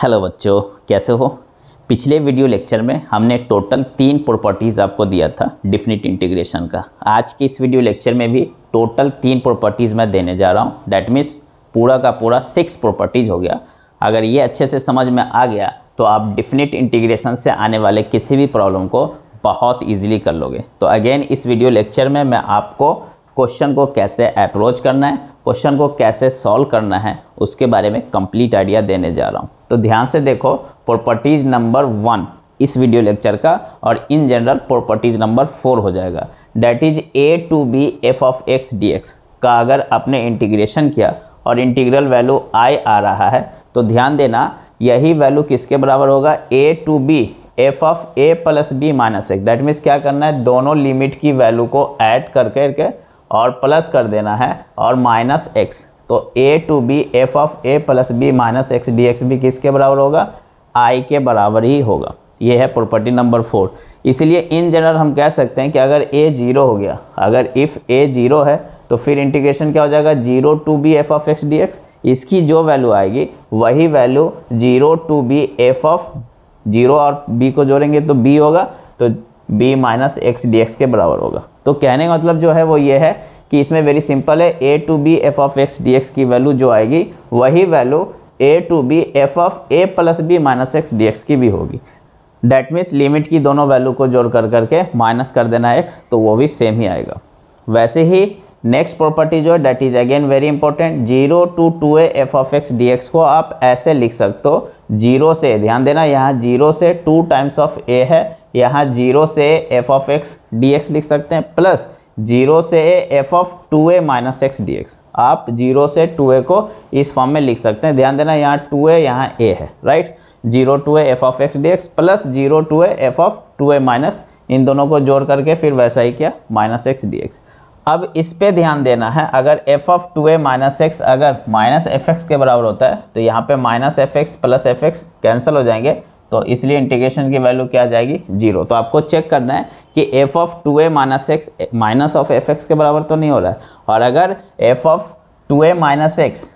hello बच्चों कैसे हो पिछले वीडियो लेक्चर में हमने टोटल तीन प्रॉपर्टीज़ आपको दिया था डिफिनिट इंटीग्रेशन का आज के इस वीडियो लेक्चर में भी टोटल तीन प्रॉपर्टीज़ मैं देने जा रहा हूँ डैट मीन्स पूरा का पूरा सिक्स प्रॉपर्टीज़ हो गया अगर ये अच्छे से समझ में आ गया तो आप डिफिनिट इंटीग्रेशन से आने वाले किसी भी प्रॉब्लम को बहुत ईजिली कर लोगे तो अगेन इस वीडियो लेक्चर में मैं आपको क्वेश्चन को कैसे अप्रोच करना है क्वेश्चन को कैसे सॉल्व करना है उसके बारे में कंप्लीट आइडिया देने जा रहा हूँ तो ध्यान से देखो प्रॉपर्टीज़ नंबर वन इस वीडियो लेक्चर का और इन जनरल प्रॉपर्टीज़ नंबर फोर हो जाएगा that is a to b f of x d x का अगर आपने इंटीग्रेशन किया और इंटीग्रल वैल्यू आई आ रहा है तो ध्यान देना यही वैल्यू किसके बराबर होगा a to b f of a plus b minus x that means क्या करना है दोनों लिमिट की वैल्यू को ऐड करके के और प्लस कर देना है और माइनस एक्स तो a to b f of a plus b minus x d x भी किसके बराबर होगा आई के बराबर ही होगा ये है प्रॉपर्टी नंबर फोर इसलिए इन जनरल हम कह सकते हैं कि अगर ए जीरो हो गया अगर इफ़ ए जीरो है तो फिर इंटीग्रेशन क्या हो जाएगा zero to b f of x d x इसकी जो वैल्यू आएगी वही value zero to b f of zero और बी को जोड़ेंगे तो बी होगा तो b minus x d x के बराबर होगा तो कहने का मतलब जो है वो ये है कि इसमें वेरी सिंपल है a to b f of x d x की वैल्यू जो आएगी वही value a to b f of a plus b minus x d x की भी होगी डैट मीन्स लिमिट की दोनों वैल्यू को जोड़ कर करके माइनस कर देना एक्स तो वो भी सेम ही आएगा वैसे ही नेक्स्ट प्रॉपर्टी जो है that is again very important zero to two a f of x d x को आप ऐसे लिख सकते हो जीरो से ध्यान देना यहाँ जीरो से टू टाइम्स ऑफ ए है यहाँ जीरो से f of x d x लिख सकते हैं प्लस जीरो से f of two a minus x d x आप जीरो से टू ए को इस फॉर्म में लिख सकते हैं ध्यान देना यहाँ टू ए यहाँ ए है right zero to a f of x d x plus zero to a f of two a minus इन दोनों को जोड़ करके फिर वैसा ही किया माइनस एक्स डी एक्स अब इस पे ध्यान देना है अगर f of two a minus x अगर माइनस एफ एक्स के बराबर होता है तो यहाँ पे minus f x plus f x cancel हो जाएंगे तो इसलिए इंटीग्रेशन की वैल्यू क्या आ जाएगी जीरो तो आपको चेक करना है कि f of two a minus x minus of f x के बराबर तो नहीं हो रहा है और अगर f of two a minus x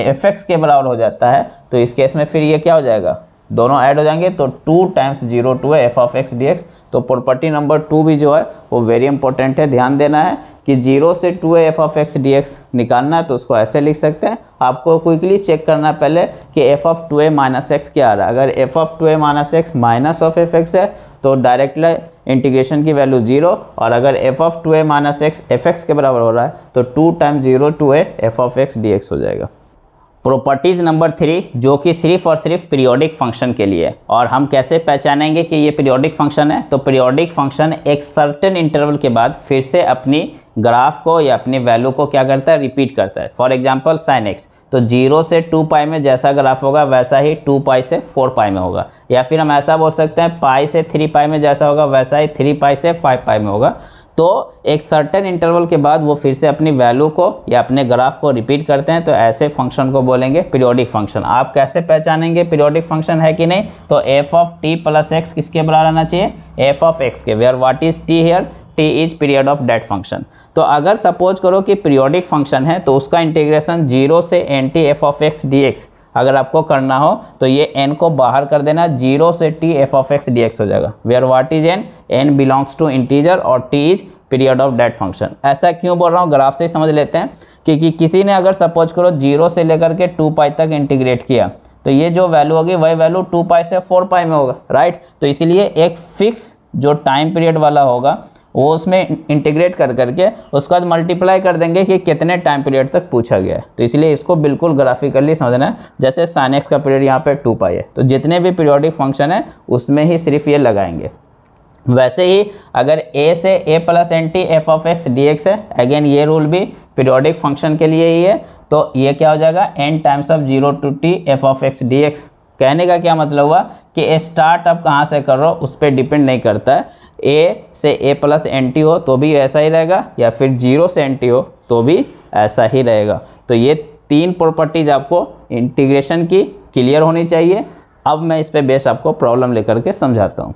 f x के बराबर हो जाता है तो इस केस में फिर ये क्या हो जाएगा दोनों ऐड हो जाएंगे तो टू टाइम्स जीरो टू है f of x d x तो प्रॉपर्टी नंबर टू भी जो है वो वेरी इंपॉर्टेंट है ध्यान देना है कि जीरो से two f of x d x निकालना है तो उसको ऐसे लिख सकते हैं आपको क्विकली चेक करना पहले कि f of two a minus x क्या आ रहा है अगर f of two a minus x minus of f x है तो डायरेक्टली इंटीग्रेशन की वैल्यू जीरो और अगर f of two a minus x f x के बराबर हो रहा है तो two time zero to a f of x d x हो जाएगा प्रॉपर्टीज़ नंबर थ्री जो कि सिर्फ और सिर्फ पीरियोडिक फंक्शन के लिए और हम कैसे पहचानेंगे कि ये पीरियोडिक फंक्शन है तो पीरियोडिक फंक्शन एक सर्टेन इंटरवल के बाद फिर से अपनी ग्राफ को या अपनी वैल्यू को क्या करता है रिपीट करता है फॉर एग्जाम्पल साइन एक्स तो जीरो से टू पाई में जैसा ग्राफ होगा वैसा ही टू पाई से फोर पाई में होगा या फिर हम ऐसा बोल सकते हैं पाई से थ्री पाई में जैसा होगा वैसा ही थ्री पाई से फाइव पाई में होगा तो एक सर्टेन इंटरवल के बाद वो फिर से अपनी वैल्यू को या अपने ग्राफ को रिपीट करते हैं तो ऐसे फंक्शन को बोलेंगे पीरियोडिक फंक्शन आप कैसे पहचानेंगे पीरियोडिक फंक्शन है कि नहीं तो f of t plus x किसके बराबर आना चाहिए एफ ऑफ एक्स के where what is t here t is period of that function तो अगर सपोज करो कि पीरियोडिक फंक्शन है तो उसका इंटीग्रेशन जीरो से n t f of x d x अगर आपको करना हो तो ये एन को बाहर कर देना जीरो से t f of x d x हो जाएगा where what is n n belongs to integer और t is period of that function ऐसा क्यों बोल रहा हूँ ग्राफ से ही समझ लेते हैं क्योंकि किसी ने अगर सपोज करो जीरो से लेकर के टू पाई तक इंटीग्रेट किया तो ये जो वैल्यू होगी वही वैल्यू टू पाई से फोर पाई में होगा राइट तो इसीलिए एक फिक्स जो टाइम पीरियड वाला होगा वो उसमें इंटीग्रेट कर करके उसके बाद मल्टीप्लाई कर देंगे कि कितने टाइम पीरियड तक पूछा गया तो इसलिए इसको बिल्कुल ग्राफिकली समझना है जैसे साइन एक्स का पीरियड यहाँ पर टू पाई है तो जितने भी पीरियोडिक फंक्शन है उसमें ही सिर्फ ये लगाएंगे वैसे ही अगर ए से a plus n t f of x d x है अगेन ये रूल भी पीरियोडिक फंक्शन के लिए ही है तो ये क्या हो जाएगा n times of zero to t f of x d x कहने का क्या मतलब हुआ कि स्टार्ट अप कहाँ से कर रहा हो उस पर डिपेंड नहीं करता है ए से ए प्लस एन टी हो तो भी ऐसा ही रहेगा या फिर जीरो से एन टी हो तो भी ऐसा ही रहेगा तो ये तीन प्रॉपर्टीज आपको इंटीग्रेशन की क्लियर होनी चाहिए अब मैं इस पर बेस आपको प्रॉब्लम लेकर के समझाता हूँ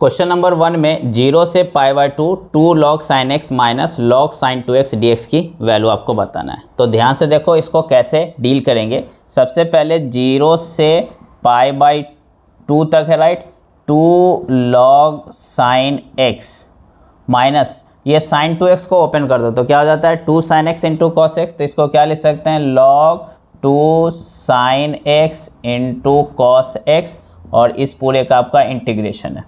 क्वेश्चन नंबर वन में जीरो से pi by two two log sine x minus log sine two x d x की वैल्यू आपको बताना है तो ध्यान से देखो इसको कैसे डील करेंगे सबसे पहले जीरो से पाई बाय टू तक है right two log sine x minus ये साइन टू एक्स को ओपन कर दो तो क्या हो जाता है two sine x into cos x तो इसको क्या लिख सकते हैं log two sine x into cos x और इस पूरे का आपका इंटीग्रेशन है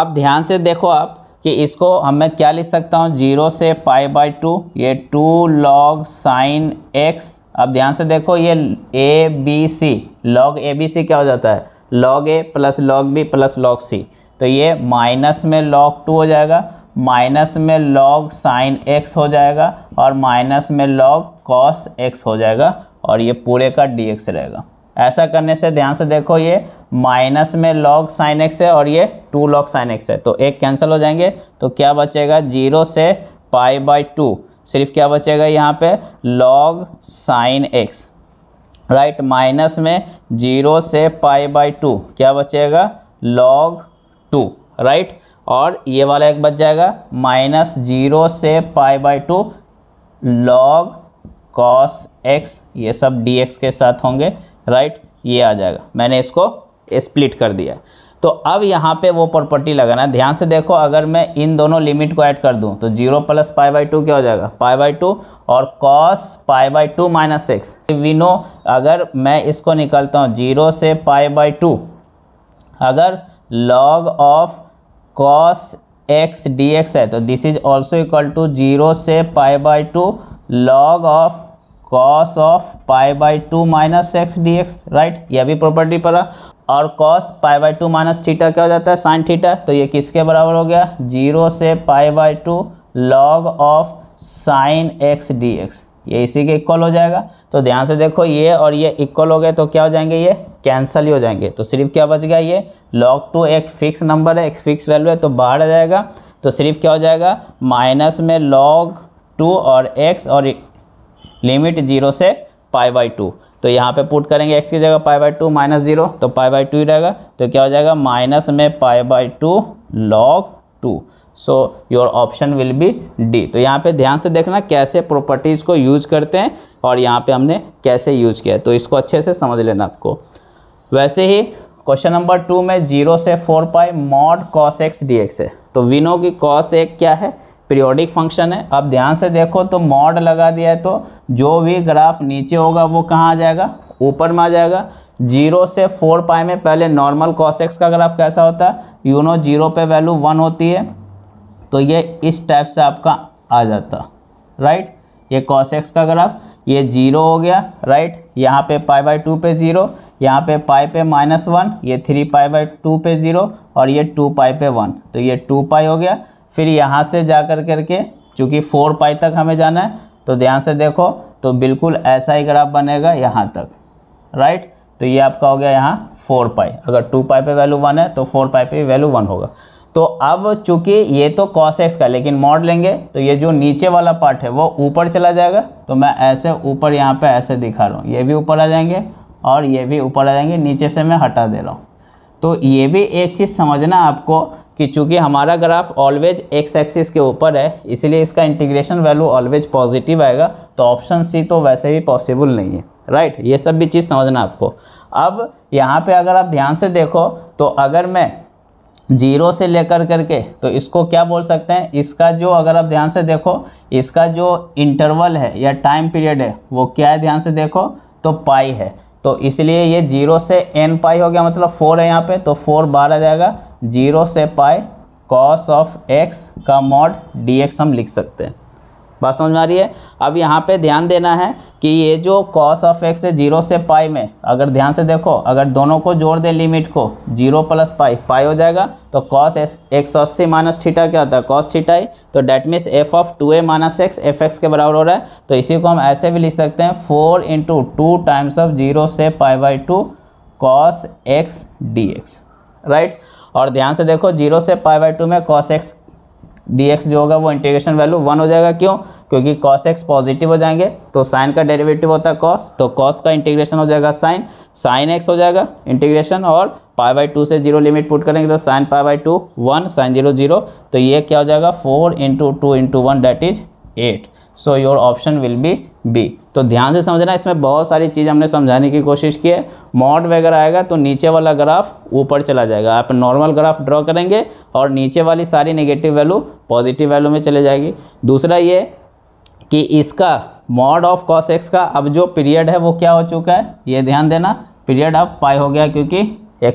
अब ध्यान से देखो आप कि इसको हम मैं क्या लिख सकता हूँ जीरो से पाई बाई टू ये टू लॉग साइन एक्स अब ध्यान से देखो ये a b c log a b c क्या हो जाता है log a plus log b plus log c तो ये माइनस में लॉग टू हो जाएगा माइनस में लॉग साइन एक्स हो जाएगा और माइनस में लॉग कॉस एक्स हो जाएगा और ये पूरे का डी एक्स रहेगा ऐसा करने से ध्यान से देखो ये माइनस में लॉग साइन एक्स है और ये टू लॉग साइन एक्स है तो एक कैंसिल हो जाएंगे तो क्या बचेगा जीरो से पाई बाई टू सिर्फ क्या बचेगा यहाँ पे log sine x right minus में जीरो से पाई बाई टू क्या बचेगा लॉग टू राइट और ये वाला एक बच जाएगा माइनस जीरो से pi by two log cos x ये सब डी एक्स के साथ होंगे राइट ये आ जाएगा मैंने इसको स्प्लिट कर दिया तो अब यहाँ पे वो प्रॉपर्टी लगाना है ध्यान से देखो अगर मैं इन दोनों लिमिट को ऐड कर दूँ तो zero plus pi by two क्या हो जाएगा पाई बाई टू और cos pi by two minus six we know अगर मैं इसको निकलता हूँ जीरो से पाई बाई टू अगर log of cos x d x है तो this is also equal to zero से pi by two log of cos of pi by two minus x d x right यह भी property पर और cos pi by two minus theta क्या हो जाता है साइन थीटा तो ये किसके बराबर हो गया जीरो से pi by two log of sine x d x ये इसी के इक्वल हो जाएगा तो ध्यान से देखो ये और ये इक्वल हो गए तो क्या हो जाएंगे ये कैंसिल ही हो जाएंगे तो सिर्फ क्या बच गया ये लॉग टू एक फिक्स नंबर है एक फिक्स वैल्यू है तो बाहर आ जाएगा तो सिर्फ क्या हो जाएगा माइनस में लॉग टू और एक्स और लिमिट जीरो से पाई बाई टू तो यहाँ पे पुट करेंगे एक्स की जगह pi by two minus zero तो पाई बाई टू ही रहेगा तो क्या हो जाएगा माइनस में pi by two log two so your option will be D तो यहाँ पे ध्यान से देखना कैसे प्रॉपर्टीज़ को यूज करते हैं और यहाँ पे हमने कैसे यूज किया है तो इसको अच्छे से समझ लेना आपको वैसे ही क्वेश्चन नंबर टू में जीरो से four pi mod cos x d x है तो विनो की कॉस एक क्या है पीरियोडिक फंक्शन है अब ध्यान से देखो तो मॉड लगा दिया है तो जो भी ग्राफ नीचे होगा वो कहाँ आ जाएगा ऊपर में आ जाएगा जीरो से फोर पाई में पहले नॉर्मल कॉसेक्स का ग्राफ कैसा होता है यूनो जीरो पे वैल्यू वन होती है तो ये इस टाइप से आपका आ जाता राइट ये कॉसेक्स का ग्राफ ये जीरो हो गया राइट यहाँ पे पाई बाई टू पे जीरो यहाँ पे पाई पे माइनस वन ये थ्री पाई बाई टू पे जीरो और ये टू पाई पे वन तो ये टू पाई हो गया फिर यहाँ से जा कर करके चूँकि फोर पाई तक हमें जाना है तो ध्यान से देखो तो बिल्कुल ऐसा ही ग्राफ बनेगा यहाँ तक राइट तो ये आपका हो गया यहाँ फोर पाई अगर टू पाई पे वैल्यू वन है तो फोर पाई पे वैल्यू वन होगा तो अब चूंकि ये तो कॉस एक्स का लेकिन मॉड लेंगे तो ये जो नीचे वाला पार्ट है वो ऊपर चला जाएगा तो मैं ऐसे ऊपर यहाँ पे ऐसे दिखा रहा हूँ ये भी ऊपर आ जाएंगे और ये भी ऊपर आ जाएंगे नीचे से मैं हटा दे रहा हूँ तो ये भी एक चीज़ समझना आपको कि चूँकि हमारा ग्राफ ऑलवेज एक्स एक्सिस के ऊपर है इसलिए इसका इंटीग्रेशन वैल्यू ऑलवेज पॉजिटिव आएगा तो ऑप्शन सी तो वैसे भी पॉसिबल नहीं है राइट ये सब भी चीज़ समझना आपको अब यहाँ पे अगर आप ध्यान से देखो तो अगर मैं जीरो से लेकर करके तो इसको क्या बोल सकते हैं इसका जो अगर आप ध्यान से देखो इसका जो इंटरवल है या टाइम पीरियड है वो क्या है ध्यान से देखो तो पाई है तो इसलिए ये जीरो से एन पाई हो गया मतलब फोर है यहाँ पे तो फोर बार आ जाएगा जीरो से पाई कॉस ऑफ एक्स का मॉड डी एक्स हम लिख सकते हैं बात समझ में आ रही है अब यहाँ पे ध्यान देना है कि ये जो कॉस ऑफ एक्स है जीरो से पाई में अगर ध्यान से देखो अगर दोनों को जोड़ दें लिमिट को जीरो प्लस पाई पाई हो जाएगा तो कॉस एस एक सौ अस्सी माइनस थीटा क्या होता है कॉस थीटा ही तो that means f of two a minus x f x के बराबर हो रहा है तो इसी को हम ऐसे भी लिख सकते हैं four into two times of zero से pi by two cos x d x right और ध्यान से देखो जीरो से पाई बाई टू में कॉस एक्स dx जो होगा वो इंटीग्रेशन वैल्यू वन हो जाएगा क्यों क्योंकि cos x पॉजिटिव हो जाएंगे तो साइन का डेरिवेटिव होता है cos तो cos का इंटीग्रेशन हो जाएगा साइन साइन x हो जाएगा इंटीग्रेशन और पाई बाई टू से जीरो लिमिट पुट करेंगे तो sine pi by two one sine zero zero तो ये क्या हो जाएगा four into two into one that is eight so your option will be B तो ध्यान से समझना इसमें बहुत सारी चीज़ हमने समझाने की कोशिश की है मॉड वगैरह आएगा तो नीचे वाला ग्राफ ऊपर चला जाएगा आप नॉर्मल ग्राफ ड्रॉ करेंगे और नीचे वाली सारी नेगेटिव वैल्यू पॉजिटिव वैल्यू में चले जाएगी दूसरा ये कि इसका मॉड ऑफ कॉस एक्स का अब जो पीरियड है वो क्या हो चुका है ये ध्यान देना पीरियड अब पाई हो गया क्योंकि एक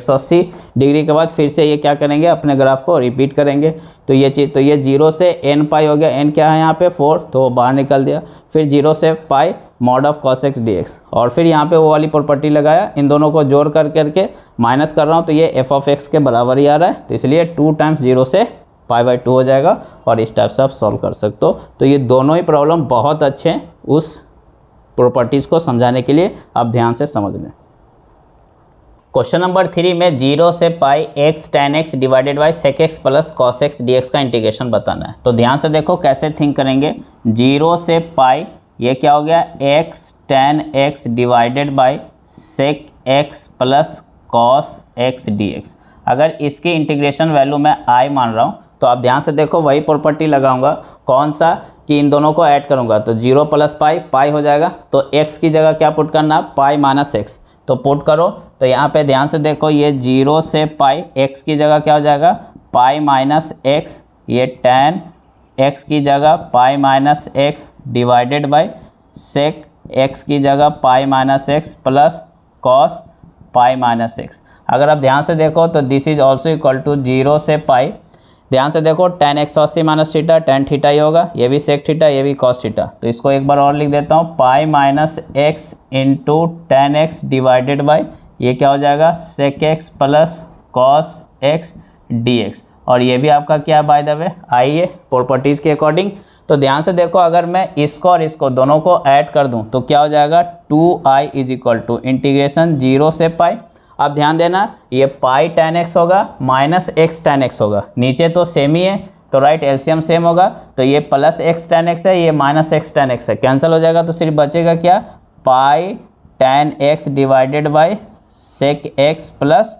डिग्री के बाद फिर से ये क्या करेंगे अपने ग्राफ को रिपीट करेंगे तो ये चीज़ तो ये जीरो से एन पाई हो गया एन क्या है यहाँ पे फोर तो वो बाहर निकल दिया फिर जीरो से pi mod of cos x d x और फिर यहाँ पे वो वाली प्रॉपर्टी लगाया इन दोनों को जोड़ कर करके माइनस कर रहा हूँ तो ये एफ ऑफ एक्स के बराबर ही आ रहा है तो इसलिए टू टाइम्स जीरो से पाई बाई टू हो जाएगा और इस टाइप से आप सॉल्व कर सकते हो तो ये दोनों ही प्रॉब्लम बहुत अच्छे हैं उस प्रॉपर्टीज़ को समझाने के लिए आप ध्यान से समझ लें क्वेश्चन नंबर थ्री में जीरो से pi x tan x divided by sec x plus cos x d x का इंटीग्रेशन बताना है तो ध्यान से देखो कैसे थिंक करेंगे जीरो से पाई ये क्या हो गया x tan x divided by sec x plus cos x d x अगर इसकी इंटीग्रेशन वैल्यू मैं आई मान रहा हूँ तो आप ध्यान से देखो वही प्रॉपर्टी लगाऊंगा कौन सा कि इन दोनों को ऐड करूंगा तो जीरो प्लस पाई पाई हो जाएगा तो एक्स की जगह क्या पुट करना पाई माइनस एक्स तो पुट करो तो यहाँ पे ध्यान से देखो ये जीरो से पाई एक्स की जगह क्या हो जाएगा पाई माइनस एक्स ये टेन एक्स की जगह pi minus x divided by sec x की जगह pi minus x plus cos pi minus x अगर आप ध्यान से देखो तो this is also equal to zero से पाई ध्यान से देखो टेन एक्स सौ अस्सी माइनस थीटा टेन थीटा ही होगा ये भी सेक थीटा ये भी कॉस थीटा तो इसको एक बार और लिख देता हूँ pi minus x into tan x divided by ये क्या हो जाएगा sec x plus cos x d x और ये भी आपका क्या by the way I properties के अकॉर्डिंग तो ध्यान से देखो अगर मैं इसको और इसको दोनों को ऐड कर दूँ तो क्या हो जाएगा two I is equal to integration zero से पाई अब ध्यान देना ये पाई टेन एक्स होगा माइनस एक्स टेन एक्स होगा नीचे तो सेम ही है तो राइट एल्शियम सेम होगा तो ये प्लस एक्स टेन एक्स है ये माइनस एक्स टेन एक्स है कैंसिल हो जाएगा तो सिर्फ बचेगा क्या pi tan x divided by sec x plus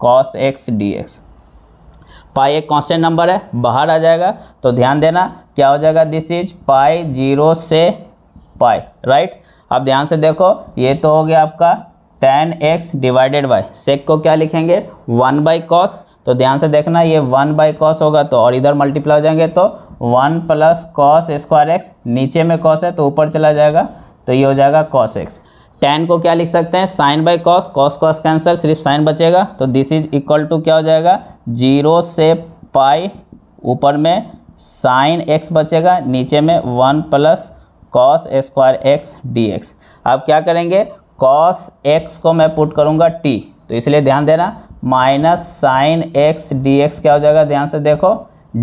cos x d x pi एक कांस्टेंट नंबर है बाहर आ जाएगा तो ध्यान देना क्या हो जाएगा दिस इज पाई जीरो से पाई राइट अब ध्यान से देखो ये तो हो गया आपका tan x divided by sec को क्या लिखेंगे वन बाई कॉस तो ध्यान से देखना ये वन बाई कॉस होगा तो और इधर मल्टीप्लाई हो जाएंगे तो one plus cos square x नीचे में कॉस है तो ऊपर चला जाएगा तो ये हो जाएगा कॉस एक्स टेन को क्या लिख सकते हैं sine by cos cos cos cancel सिर्फ साइन बचेगा तो दिस इज इक्वल टू क्या हो जाएगा जीरो से पाई ऊपर में साइन एक्स बचेगा नीचे में one plus cos square x d x अब क्या करेंगे कॉस एक्स को मैं पुट करूंगा टी तो इसलिए ध्यान देना minus sine x d x क्या हो जाएगा ध्यान से देखो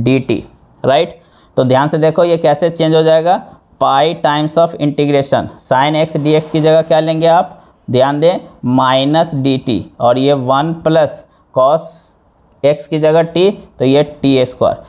डी टी राइट तो ध्यान से देखो ये कैसे चेंज हो जाएगा pi times of integration sine x d x की जगह क्या लेंगे आप ध्यान दें माइनस डी टी और ये वन प्लस कॉस एक्स की जगह टी तो ये टी स्क्वायर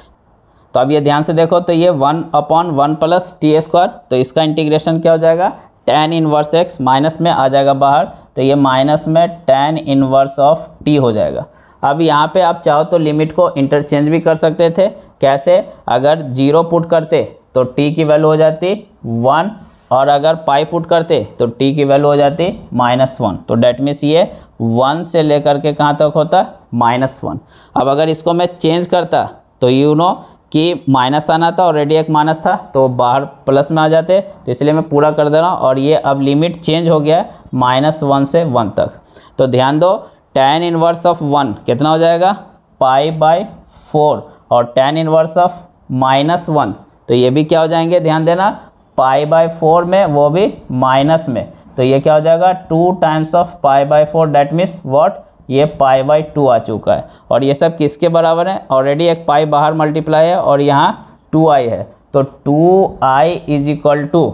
तो अब ये ध्यान से देखो तो ये one upon one plus t square तो इसका इंटीग्रेशन क्या हो जाएगा टेन इनवर्स एक्स माइनस में आ जाएगा बाहर तो ये माइनस में टेन इनवर्स ऑफ टी हो जाएगा अब यहाँ पे आप चाहो तो लिमिट को इंटरचेंज भी कर सकते थे कैसे अगर जीरो पुट करते तो टी की वैल्यू हो जाती वन और अगर पाई पुट करते तो टी की वैल्यू हो जाती माइनस वन तो डेट मीन्स ये वन से लेकर के कहाँ तक होता माइनस वन अब अगर इसको मैं चेंज करता तो यू नो कि माइनस आना था और रेडी एक माइनस था तो बाहर प्लस में आ जाते तो इसलिए मैं पूरा कर दे रहा हूँ और ये अब लिमिट चेंज हो गया है माइनस वन से वन तक तो ध्यान दो टेन इनवर्स ऑफ वन कितना हो जाएगा पाई बाय फोर और tan inverse of minus one तो ये भी क्या हो जाएंगे ध्यान देना पाई बाय फोर में वो भी माइनस में तो ये क्या हो जाएगा two times of pi by four that means what ये पाई बाई टू आ चुका है और ये सब किसके बराबर है ऑलरेडी एक पाई बाहर मल्टीप्लाई है और यहाँ टू आई है तो two I is equal to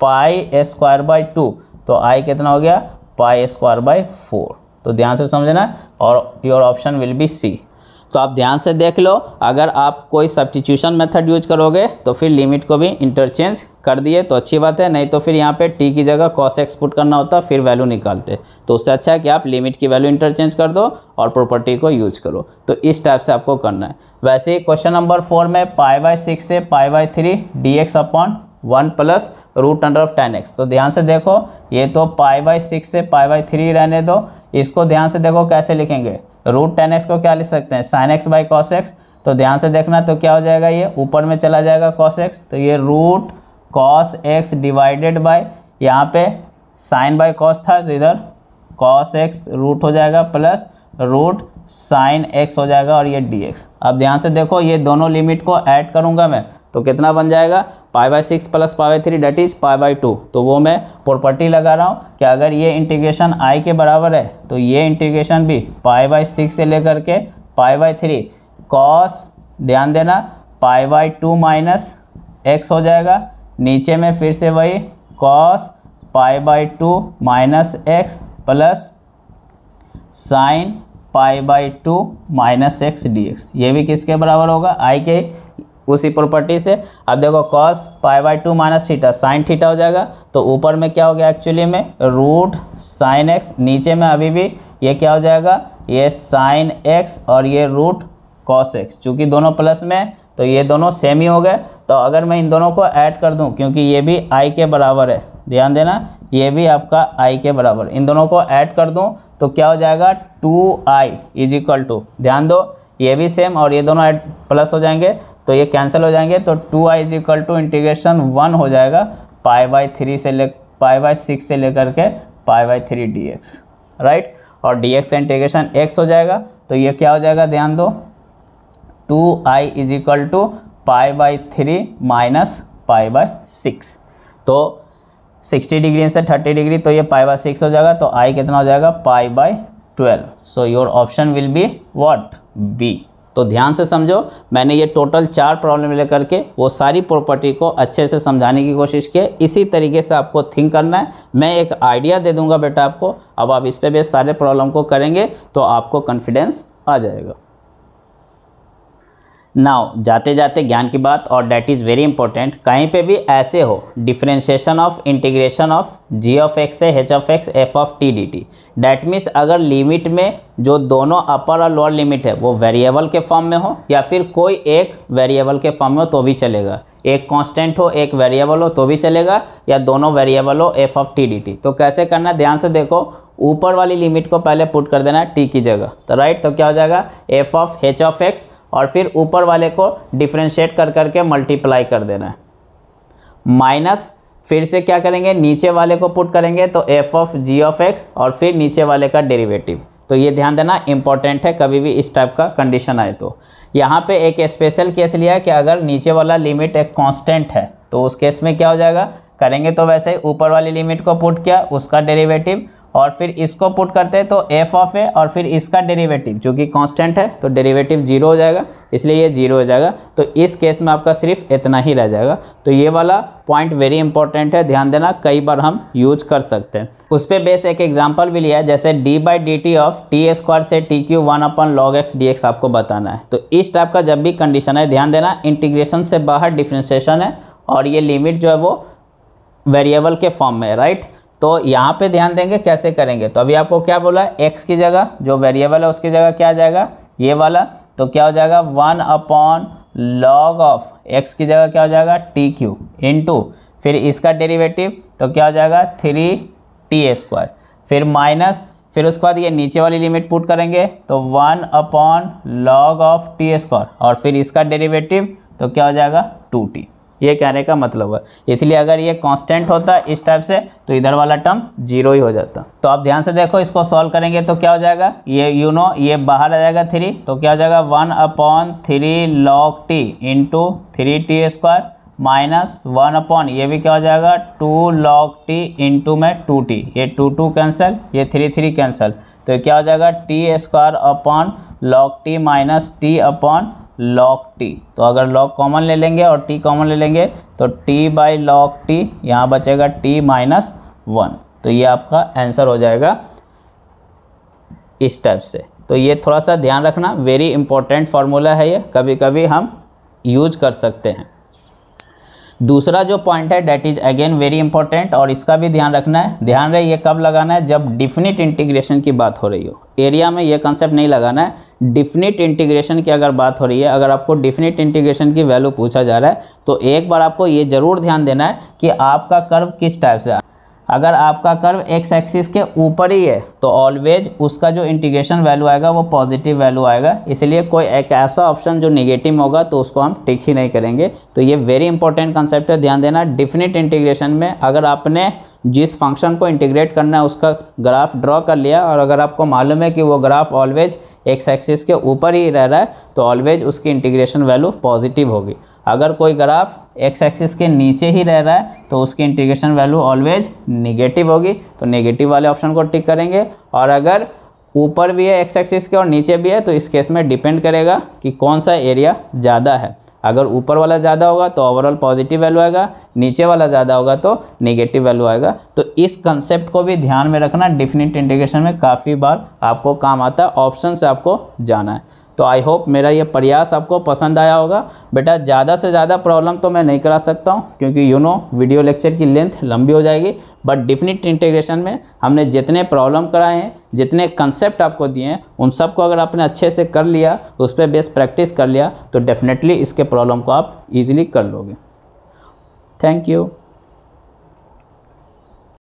pi square by two तो आई कितना हो गया पाई स्क्वायर बाई फोर तो ध्यान से समझना और your option will be C तो आप ध्यान से देख लो अगर आप कोई सब्टीट्यूशन मेथड यूज करोगे तो फिर लिमिट को भी इंटरचेंज कर दिए तो अच्छी बात है नहीं तो फिर यहाँ पे टी की जगह कॉस एक्सपुट पुट करना होता फिर वैल्यू निकालते तो उससे अच्छा है कि आप लिमिट की वैल्यू इंटरचेंज कर दो और प्रॉपर्टी को यूज करो तो इस टाइप से आपको करना है वैसे ही क्वेश्चन नंबर फोर में पाई बाई सिक्स से pi by three d x upon one plus root under of tan x तो ध्यान से देखो ये तो पाई बाई सिक्स से पाई बाई थ्री रहने दो इसको ध्यान से देखो कैसे लिखेंगे रूट टेन एक्स को क्या लिख सकते हैं sine x by cos x तो ध्यान से देखना तो क्या हो जाएगा ये ऊपर में चला जाएगा कॉस एक्स तो ये root cos x divided by यहाँ पे साइन बाय कॉस था तो इधर कॉस एक्स रूट हो जाएगा प्लस रूट साइन एक्स हो जाएगा और ये डी एक्स अब ध्यान से देखो ये दोनों लिमिट को ऐड करूँगा मैं तो कितना बन जाएगा pi by six plus pi by three that is pi by two तो वो मैं प्रॉपर्टी लगा रहा हूँ कि अगर ये इंटीग्रेशन आई के बराबर है तो ये इंटीग्रेशन भी पाई बाई सिक्स से लेकर के पाई बाई थ्री कॉस ध्यान देना pi by two minus x हो जाएगा नीचे में फिर से वही cos pi by two minus x plus sine pi by two minus x d x ये भी किसके बराबर होगा आई के उसी प्रॉपर्टी से अब देखो cos pi by two minus theta sine theta हो जाएगा तो ऊपर में क्या हो गया एक्चुअली में रूट साइन एक्स नीचे में अभी भी ये क्या हो जाएगा ये साइन एक्स और ये रूट कॉस एक्स चूँकि दोनों प्लस में तो ये दोनों सेम ही हो गए तो अगर मैं इन दोनों को ऐड कर दूँ क्योंकि ये भी आई के बराबर है ध्यान देना ये भी आपका आई के बराबर इन दोनों को ऐड कर दूँ तो क्या हो जाएगा two I is equal to ध्यान दो ये भी सेम और ये दोनों ऐड प्लस हो जाएंगे तो ये कैंसिल हो जाएंगे तो two I is equal to integration one हो जाएगा पाई बाई थ्री से ले पाई बाई सिक्स से लेकर के pi by three d x right और डी एक्स इंटीग्रेशन एक्स हो जाएगा तो ये क्या हो जाएगा ध्यान दो two I is equal to pi by three minus pi by six तो 60 डिग्री से 30 डिग्री तो ये पाई बाई सिक्स हो जाएगा तो आई कितना हो जाएगा pi by twelve so your option will be what B तो ध्यान से समझो मैंने ये टोटल चार प्रॉब्लम लेकर के वो सारी प्रॉपर्टी को अच्छे से समझाने की कोशिश की इसी तरीके से आपको थिंक करना है मैं एक आइडिया दे दूंगा बेटा आपको अब आप इस पर भी सारे प्रॉब्लम को करेंगे तो आपको कॉन्फिडेंस आ जाएगा नाव जाते जाते ज्ञान की बात और डैट इज़ वेरी इंपॉर्टेंट कहीं पे भी ऐसे हो differentiation of integration of g of x से h of x f of t d t that means अगर लिमिट में जो दोनों अपर और लोअर लिमिट है वो वेरिएबल के फॉर्म में हो या फिर कोई एक वेरिएबल के फॉर्म में हो तो भी चलेगा एक कांस्टेंट हो एक वेरिएबल हो तो भी चलेगा या दोनों वेरिएबल हो f of t d t तो कैसे करना ध्यान से देखो ऊपर वाली लिमिट को पहले पुट कर देना टी की जगह तो राइट तो क्या हो जाएगा f of h of x और फिर ऊपर वाले को डिफ्रेंशिएट कर करके मल्टीप्लाई कर देना है माइनस फिर से क्या करेंगे नीचे वाले को पुट करेंगे तो f of g of x और फिर नीचे वाले का डेरिवेटिव तो ये ध्यान देना इंपॉर्टेंट है कभी भी इस टाइप का कंडीशन आए तो यहाँ पे एक स्पेशल केस लिया है कि अगर नीचे वाला लिमिट एक कांस्टेंट है तो उस केस में क्या हो जाएगा करेंगे तो वैसे ही ऊपर वाली लिमिट को पुट किया उसका डेरिवेटिव और फिर इसको पुट करते हैं तो एफ ऑफ ए और फिर इसका डेरिवेटिव जो कि कांस्टेंट है तो डेरिवेटिव जीरो हो जाएगा इसलिए ये जीरो हो जाएगा तो इस केस में आपका सिर्फ इतना ही रह जाएगा तो ये वाला पॉइंट वेरी इंपॉर्टेंट है ध्यान देना कई बार हम यूज कर सकते हैं उस पर बेस एक एग्जाम्पल भी लिया है जैसे d by d t of t square से t q one upon log x d x आपको बताना है तो इस टाइप का जब भी कंडीशन है ध्यान देना इंटीग्रेशन से बाहर डिफ्रेंसिएशन है और ये लिमिट जो है वो वेरिएबल के फॉर्म में राइट तो यहाँ पे ध्यान देंगे कैसे करेंगे तो अभी आपको क्या बोला एक्स की जगह जो वेरिएबल है उसकी जगह क्या आ जाएगा ये वाला तो क्या हो जाएगा one upon log of x की जगह क्या हो जाएगा टी क्यू इंटू फिर इसका डेरिवेटिव तो क्या हो जाएगा थ्री टी स्क्वायर फिर माइनस फिर उसके बाद ये नीचे वाली लिमिट पुट करेंगे तो one upon log of t square और फिर इसका डेरिवेटिव तो क्या हो जाएगा टू टी ये कहने का मतलब है इसलिए अगर ये कांस्टेंट होता इस टाइप से तो इधर वाला टर्म जीरो ही हो जाता तो आप ध्यान से देखो इसको सॉल्व करेंगे तो क्या हो जाएगा ये यू you नो know, ये बाहर आ जाएगा थ्री तो क्या हो जाएगा one upon three log t into three t square minus one upon ये भी क्या हो जाएगा टू लॉक टी इंटू में टू टी ये टू टू कैंसल ये थ्री थ्री कैंसल तो क्या हो जाएगा t square upon log t minus t upon log t तो अगर लॉक कॉमन ले लेंगे और टी कॉमन ले लेंगे तो टी बाई लॉक टी यहाँ बचेगा टी माइनस वन तो ये आपका आंसर हो जाएगा इस टाइप से तो ये थोड़ा सा ध्यान रखना वेरी इंपॉर्टेंट फार्मूला है ये कभी कभी हम यूज कर सकते हैं दूसरा जो पॉइंट है that is again very important और इसका भी ध्यान रखना है ध्यान रहे ये कब लगाना है जब डिफिनिट इंटीग्रेशन की बात हो रही हो एरिया में ये कंसेप्ट नहीं लगाना है डिफिनिट इंटीग्रेशन की अगर बात हो रही है अगर आपको डिफिनिट इंटीग्रेशन की वैल्यू पूछा जा रहा है तो एक बार आपको ये ज़रूर ध्यान देना है कि आपका कर्व किस टाइप से अगर आपका कर्व एक्स एक्सिस के ऊपर ही है तो ऑलवेज उसका जो इंटीग्रेशन वैल्यू आएगा वो पॉजिटिव वैल्यू आएगा इसलिए कोई एक ऐसा ऑप्शन जो निगेटिव होगा तो उसको हम टिक ही नहीं करेंगे तो ये वेरी इंपॉर्टेंट कंसेप्ट है ध्यान देना डिफिनिट इंटीग्रेशन में अगर आपने जिस फंक्शन को इंटीग्रेट करना है उसका ग्राफ ड्रॉ कर लिया और अगर आपको मालूम है कि वो ग्राफ ऑलवेज एक्स एक्सिस के ऊपर ही रह रहा है तो ऑलवेज उसकी इंटीग्रेशन वैल्यू पॉजिटिव होगी अगर कोई ग्राफ एक्स एक्सिस के नीचे ही रह रहा है तो उसकी इंटीग्रेशन वैल्यू ऑलवेज निगेटिव होगी तो निगेटिव वाले ऑप्शन को टिक करेंगे और अगर ऊपर भी है एक्स एक्सिस के और नीचे भी है तो इस केस में डिपेंड करेगा कि कौन सा एरिया ज़्यादा है अगर ऊपर वाला ज़्यादा होगा तो ओवरऑल पॉजिटिव वैल्यू आएगा नीचे वाला ज़्यादा होगा तो नेगेटिव वैल्यू आएगा तो इस कंसेप्ट को भी ध्यान में रखना डिफिनिट इंटीग्रेशन में काफ़ी बार आपको काम आता है ऑप्शन से आपको जाना है तो आई होप मेरा ये प्रयास आपको पसंद आया होगा बेटा ज़्यादा से ज़्यादा प्रॉब्लम तो मैं नहीं करा सकता हूँ क्योंकि यू नो वीडियो लेक्चर की लेंथ लंबी हो जाएगी बट डिफिनिट इंटीग्रेशन में हमने जितने प्रॉब्लम कराए हैं जितने कंसेप्ट आपको दिए हैं उन सबको अगर आपने अच्छे से कर लिया उस पर बेस्ट प्रैक्टिस कर लिया तो डेफिनेटली इसके प्रॉब्लम को आप ईजिली कर लोगे थैंक यू